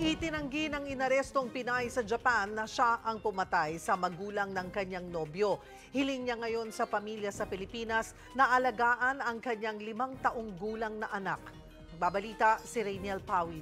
Itinanggi ng inarestong Pinay sa Japan na siya ang pumatay sa magulang ng kanyang nobyo. Hiling niya ngayon sa pamilya sa Pilipinas na alagaan ang kanyang limang taong gulang na anak. Babalita si Rainiel Pawid.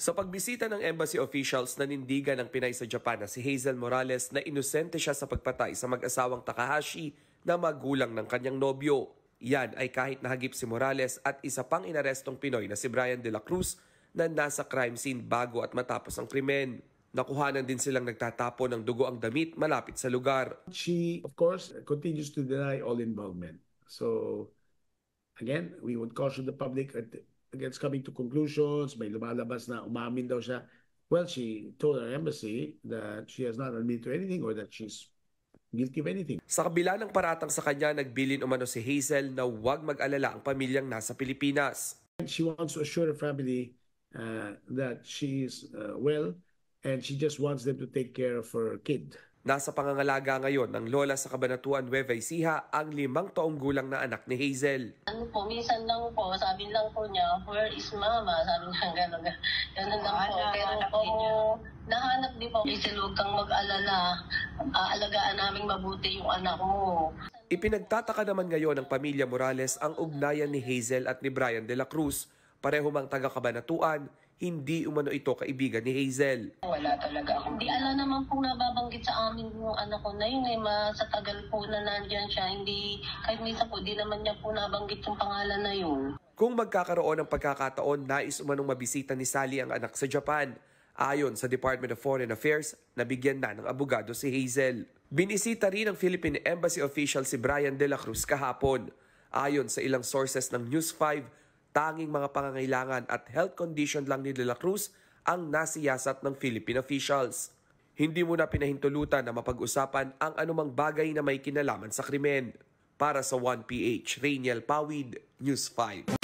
Sa pagbisita ng embassy officials, nanindigan ng Pinay sa Japan na si Hazel Morales na inosente siya sa pagpatay sa mag-asawang Takahashi na magulang ng kanyang nobyo. Yan ay kahit nahagip si Morales at isa pang inarestong Pinoy na si Brian De La Cruz na nasa crime scene bago at matapos ang krimen. Nakuhanan din silang nagtatapon ng dugo ang damit malapit sa lugar. She, of course, continues to deny all involvement. So, again, we would caution the public against coming to conclusions. May lumalabas na umamin daw siya. Well, she told our embassy that she has not admitted to anything or that she's guilty of anything. Sa kabila ng paratang sa kanya, nagbilin umano si Hazel na huwag mag-alala ang pamilyang nasa Pilipinas. She wants to assure her family uh, that she is uh, well and she just wants them to take care of her kid. Nasa pangangalaga ngayon ng lola sa Kabanatuan, Nueva Ecija, ang limang taong gulang na anak ni Hazel. Ano po, minsan lang po, sabi lang po niya, where is mama? Sabi niya, gano'n, gano'n lang po. Pero oo, nahanap din po, Hazel, huwag kang mag-alala uh, alagaan naming mabuti yung anak mo. Ipinagtataka naman ngayon ng pamilya Morales ang ugnayan ni Hazel at ni Brian de la Cruz. Pareho mang taga-kabanatuan, hindi umano ito kaibigan ni Hazel. Wala talaga ako. Di ala naman pong nababanggit sa amin yung anak ko na yun eh. Ma, sa tagal po na nandyan siya, hindi, kahit minsan po, di naman niya po nabanggit yung pangalan na yun. Kung magkakaroon ng pagkakataon, nais umanong mabisita ni Sally ang anak sa Japan. Ayon sa Department of Foreign Affairs, nabigyan na ng abogado si Hazel. Binisita rin ng Philippine Embassy official si Brian De La Cruz kahapon. Ayon sa ilang sources ng News 5, tanging mga pangangailangan at health condition lang ni De La Cruz ang nasiyasat ng Philippine officials. Hindi muna pinahintulutan na mapag-usapan ang anumang bagay na may kinalaman sa krimen. Para sa 1PH, Rainiel Pawid, News 5.